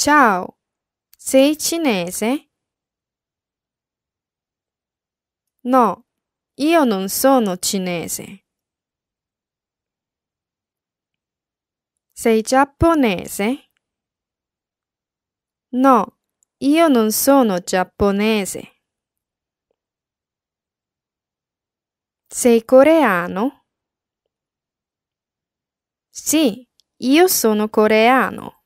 Ciao, sei cinese? No, io non sono cinese. Sei giapponese? No, io non sono giapponese. Sei coreano? Sì, io sono coreano.